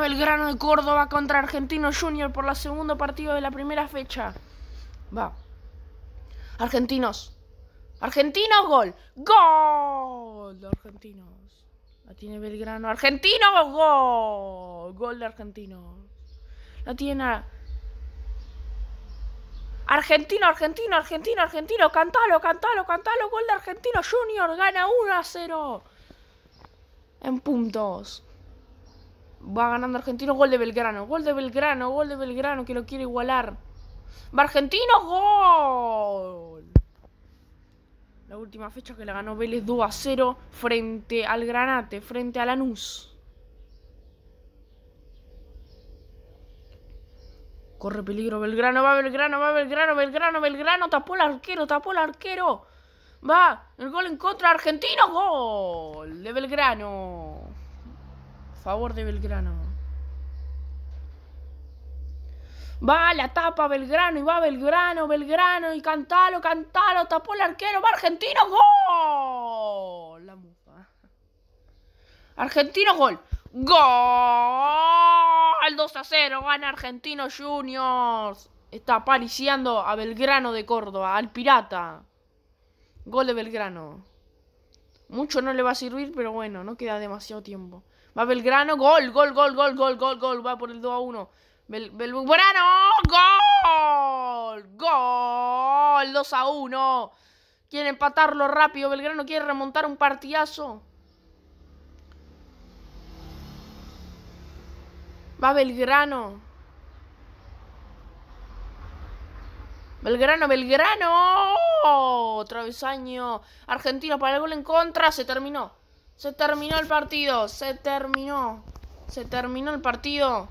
Belgrano de Córdoba contra Argentino Junior por la segundo partido de la primera fecha. Va. Argentinos. Argentinos, gol. Gol de Argentinos. La tiene Belgrano. Argentino, gol. Gol de Argentinos. La tiene... Argentino, argentino, argentino, argentino. Cantalo, cantalo, cantalo. Gol de Argentino Junior. Gana 1 a 0. En puntos. Va ganando Argentino, gol de Belgrano, gol de Belgrano, gol de Belgrano, que lo quiere igualar. ¡Va Argentino, gol! La última fecha que la ganó Vélez 2 a 0 frente al Granate, frente a Lanús. Corre peligro Belgrano, va Belgrano, va Belgrano, Belgrano, Belgrano, tapó el arquero, tapó el arquero. Va, el gol en contra, Argentino, gol de Belgrano favor de Belgrano. Va la tapa Belgrano y va Belgrano, Belgrano y cantalo, cantalo, tapó el arquero, va Argentino, gol. La mufa. Argentino, gol. Gol 2 a 0, gana Argentino Juniors. Está apariciando a Belgrano de Córdoba, al pirata. Gol de Belgrano. Mucho no le va a servir, pero bueno, no queda demasiado tiempo. Va Belgrano, gol, gol, gol, gol, gol, gol, gol. Va por el 2 a 1. Bel, Belgrano, gol, gol, 2 a 1. Quiere empatarlo rápido. Belgrano quiere remontar un partidazo. Va Belgrano. Belgrano, Belgrano otra vez año Argentina para el gol en contra. Se terminó. Se terminó el partido. Se terminó. Se terminó el partido.